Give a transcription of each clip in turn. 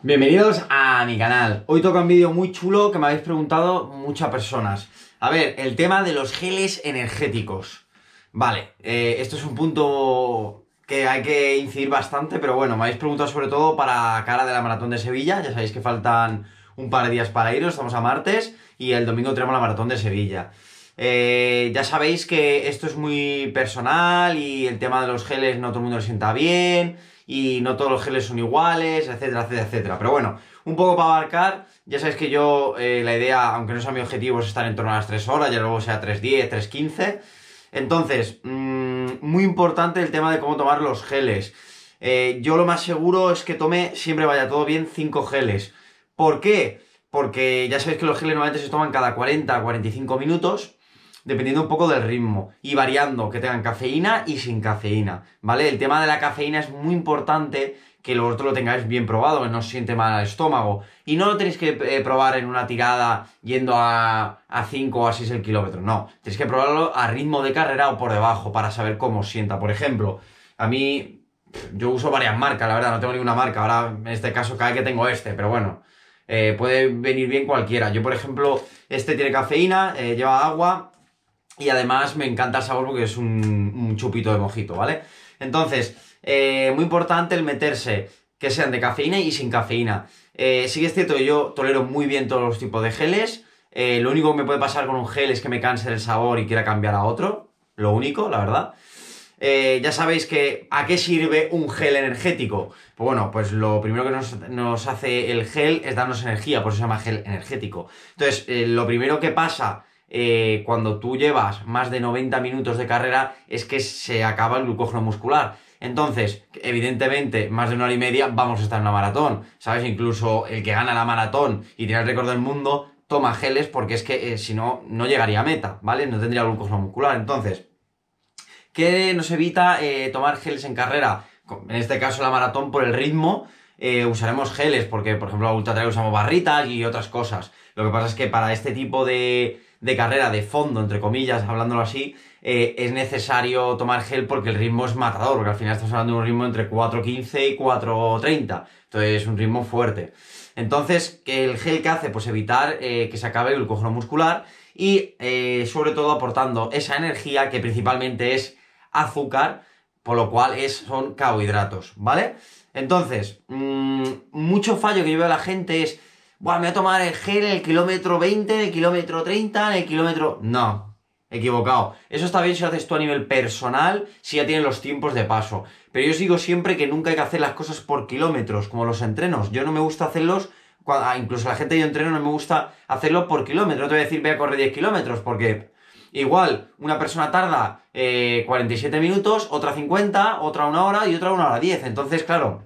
Bienvenidos a mi canal. Hoy toca un vídeo muy chulo que me habéis preguntado muchas personas. A ver, el tema de los geles energéticos. Vale, eh, esto es un punto que hay que incidir bastante, pero bueno, me habéis preguntado sobre todo para cara de la maratón de Sevilla. Ya sabéis que faltan un par de días para iros, estamos a martes y el domingo tenemos la maratón de Sevilla. Eh, ya sabéis que esto es muy personal y el tema de los geles no todo el mundo lo sienta bien y no todos los geles son iguales, etcétera, etcétera, etcétera. Pero bueno, un poco para abarcar, ya sabéis que yo eh, la idea, aunque no sea mi objetivo, es estar en torno a las 3 horas, ya luego sea 3.10, 3.15. Entonces, mm, muy importante el tema de cómo tomar los geles. Eh, yo lo más seguro es que tome, siempre vaya todo bien, 5 geles. ¿Por qué? Porque ya sabéis que los geles normalmente se toman cada 40 45 minutos dependiendo un poco del ritmo y variando, que tengan cafeína y sin cafeína, ¿vale? El tema de la cafeína es muy importante que lo otro lo tengáis bien probado, que no os siente mal al estómago. Y no lo tenéis que eh, probar en una tirada yendo a, 5 o a 6 el kilómetro, no. Tenéis que probarlo a ritmo de carrera o por debajo para saber cómo os sienta. Por ejemplo, a mí, yo uso varias marcas, la verdad, no tengo ninguna marca. Ahora, en este caso, cada vez que tengo este, pero bueno, eh, puede venir bien cualquiera. Yo, por ejemplo, este tiene cafeína, eh, lleva agua, y además me encanta el sabor porque es un, chupito de mojito, ¿vale? Entonces, eh, muy importante el meterse que sean de cafeína y sin cafeína. Eh, sí que es cierto que yo tolero muy bien todos los tipos de geles. Eh, lo único que me puede pasar con un gel es que me canse el sabor y quiera cambiar a otro. Lo único, la verdad. ya sabéis que a qué sirve un gel energético. Pues bueno, pues lo primero que nos, hace el gel es darnos energía, por eso se llama gel energético. Entonces, lo primero que pasa eh, cuando tú llevas más de 90 minutos de carrera, es que se acaba el glucógeno muscular. Entonces, evidentemente, más de una hora y media vamos a estar en la maratón. ¿Sabes? Incluso el que gana la maratón y tiene el récord del mundo toma geles porque es que eh, si no, no llegaría a meta, ¿vale? No tendría glucógeno muscular. Entonces, ¿qué nos evita eh, tomar geles en carrera? En este caso, la maratón por el ritmo. usaremos geles porque, por ejemplo, la Ultra usamos barritas y otras cosas. Lo que pasa es que para este tipo de, de carrera de fondo, entre comillas, hablándolo así, eh, es necesario tomar gel porque el ritmo es matador, porque al final estamos hablando de un ritmo entre 4.15 y 4.30, entonces es un ritmo fuerte. Entonces, el gel que hace? Pues evitar eh, que se acabe el glucógeno muscular y eh, sobre todo aportando esa energía que principalmente es azúcar, por lo cual es, son carbohidratos, ¿vale? Entonces, mm, mucho fallo que yo veo a la gente es Buah, me voy a tomar el gel el kilómetro 20, en el kilómetro 30, en el kilómetro. No, equivocado. Eso está bien si lo haces tú a nivel personal, si ya tienes los tiempos de paso. Pero yo os digo siempre que nunca hay que hacer las cosas por kilómetros, como los entrenos. Yo no me gusta hacerlos, ah, incluso la gente que yo entreno no me gusta hacerlo por kilómetro. No te voy a decir, voy a correr 10 kilómetros, porque igual una persona tarda 47 eh, minutos, otra 50, otra una hora y otra una hora 10. Entonces, claro,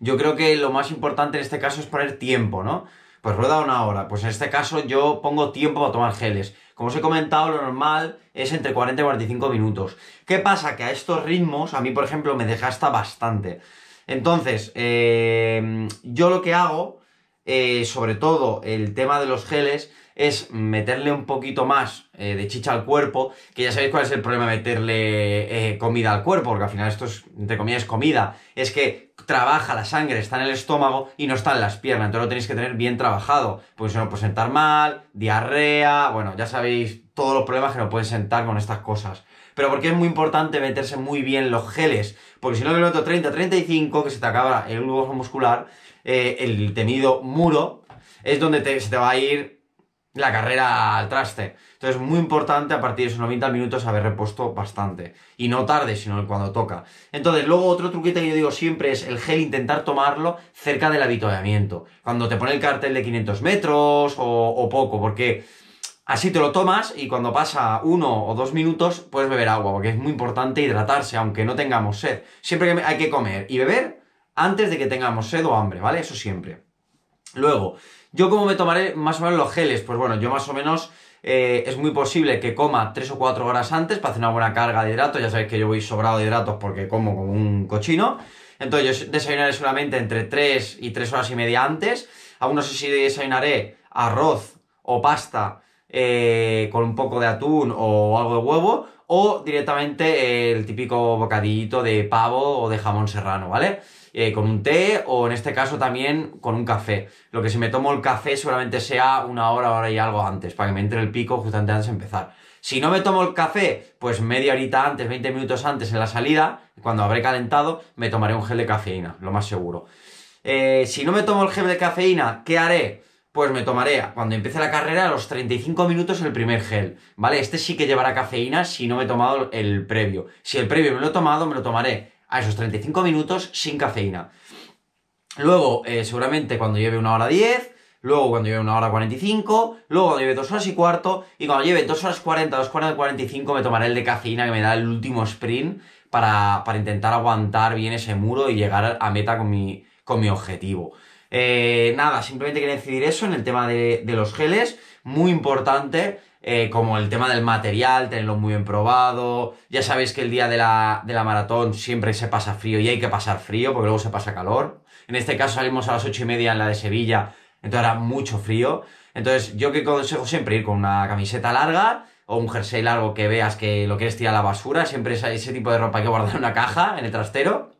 yo creo que lo más importante en este caso es poner tiempo, ¿no? Pues rueda una hora. Pues en este caso yo pongo tiempo para tomar geles. Como os he comentado, lo normal es entre 40 y 45 minutos. ¿Qué pasa? Que a estos ritmos, a mí, por ejemplo, me desgasta bastante. Entonces, eh, yo lo que hago eh, sobre todo el tema de los geles, es meterle un poquito más eh, de chicha al cuerpo, que ya sabéis cuál es el problema de meterle eh, comida al cuerpo, porque al final esto es, entre comillas, comida, es que trabaja la sangre, está en el estómago y no está en las piernas, entonces lo tenéis que tener bien trabajado, porque si no, puede sentar mal, diarrea, bueno, ya sabéis todos los problemas que nos pueden sentar con estas cosas pero porque es muy importante meterse muy bien los geles, porque si no, en el otro 30-35, que se te acaba el globo muscular, eh, el temido muro, es donde te, se te va a ir la carrera al traste. Entonces, muy importante a partir de esos 90 minutos haber repuesto bastante. Y no tarde, sino cuando toca. Entonces, luego otro truquito que yo digo siempre es el gel intentar tomarlo cerca del avituallamiento. Cuando te pone el cartel de 500 metros o poco, porque Así te lo tomas y cuando pasa uno o dos minutos puedes beber agua, porque es muy importante hidratarse, aunque no tengamos sed. Siempre hay que comer y beber antes de que tengamos sed o hambre, ¿vale? Eso siempre. Luego, yo como me tomaré más o menos los geles, pues bueno, yo más o menos eh, es muy posible que coma tres o cuatro horas antes para hacer una buena carga de hidratos. Ya sabéis que yo voy sobrado de hidratos porque como como un cochino. Entonces yo desayunaré solamente entre tres y tres horas y media antes. Aún no sé si desayunaré arroz o pasta eh, con un poco de atún o algo de huevo, o directamente el típico bocadillo de pavo o de jamón serrano, ¿vale? Eh, con un té o en este caso también con un café. Lo que si me tomo el café seguramente sea una hora, hora y algo antes, para que me entre el pico justamente antes de empezar. Si no me tomo el café, pues media horita antes, 20 minutos antes en la salida, cuando habré calentado, me tomaré un gel de cafeína, lo más seguro. Eh, si no me tomo el gel de cafeína, ¿qué haré? pues me tomaré cuando empiece la carrera a los 35 minutos el primer gel, ¿vale? Este sí que llevará cafeína si no me he tomado el previo. Si el previo me lo he tomado, me lo tomaré a esos 35 minutos sin cafeína. Luego, eh, seguramente cuando lleve una hora 10, luego cuando lleve una hora 45, luego cuando lleve 2 horas y cuarto, y cuando lleve 2 horas 40, 2 horas 45 me tomaré el de cafeína que me da el último sprint para, intentar aguantar bien ese muro y llegar a meta con mi, con mi objetivo. Eh, nada, simplemente quería decidir eso en el tema de, los geles, muy importante, eh, como el tema del material, tenerlo muy bien probado. Ya sabéis que el día de la, maratón siempre se pasa frío y hay que pasar frío porque luego se pasa calor. En este caso salimos a las ocho y media en la de Sevilla, entonces hará mucho frío. Entonces, yo que consejo siempre ir con una camiseta larga o un jersey largo que veas que lo quieres tirar a la basura. Siempre ese, ese tipo de ropa hay que guardar en una caja, en el trastero.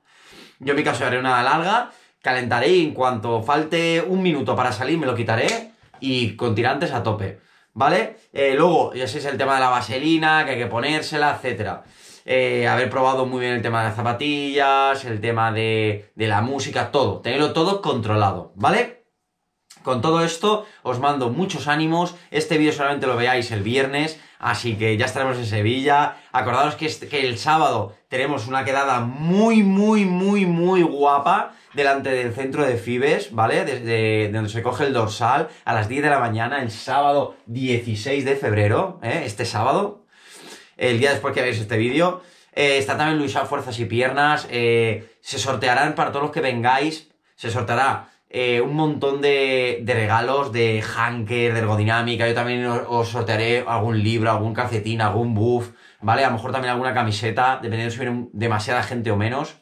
Yo en mi caso haré una larga calentaré y en cuanto falte un minuto para salir me lo quitaré y con tirantes a tope, ¿vale? Eh, luego, ya sé, es el tema de la vaselina, que hay que ponérsela, etcétera. Eh, haber probado muy bien el tema de las zapatillas, el tema de, de la música, todo. Tenerlo todo controlado, ¿vale? Con todo esto, os mando muchos ánimos. Este vídeo solamente lo veáis el viernes, así que ya estaremos en Sevilla. Acordaos este, que, el sábado tenemos una quedada muy, muy, muy, muy guapa delante del centro de Fibes, ¿vale? Desde donde se coge el dorsal a las 10 de la mañana, el sábado 16 de febrero, ¿eh? este sábado, el día después que veáis este vídeo. Eh, está también Luisa Fuerzas y Piernas. Eh, se sortearán para todos los que vengáis. Se sorteará eh, un montón de, regalos de Hanker, de ergodinámica. Yo también os, sortearé algún libro, algún calcetín, algún buff, ¿vale? A lo mejor también alguna camiseta, dependiendo si viene demasiada gente o menos.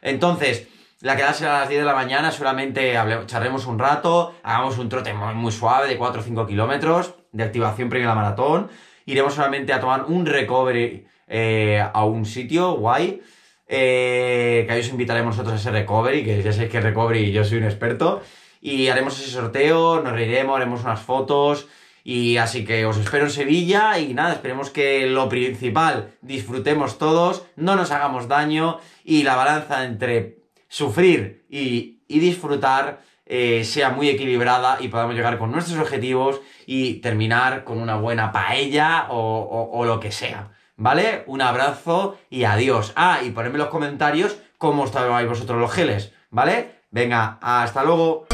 Entonces, la quedada a las 10 de la mañana, solamente charremos un rato, hagamos un trote muy, suave de 4 o 5 kilómetros de activación previa a la maratón. Iremos solamente a tomar un recovery eh, a un sitio guay. Eh, que ahí os invitaremos nosotros a ese recovery, que ya sé que recovery yo soy un experto, y haremos ese sorteo, nos reiremos, haremos unas fotos, y así que os espero en Sevilla y nada, esperemos que lo principal disfrutemos todos, no nos hagamos daño y la balanza entre sufrir y, disfrutar eh, sea muy equilibrada y podamos llegar con nuestros objetivos y terminar con una buena paella o lo que sea. ¿vale? Un abrazo y adiós. Ah, y ponedme en los comentarios cómo os vosotros los geles, ¿vale? Venga, hasta luego.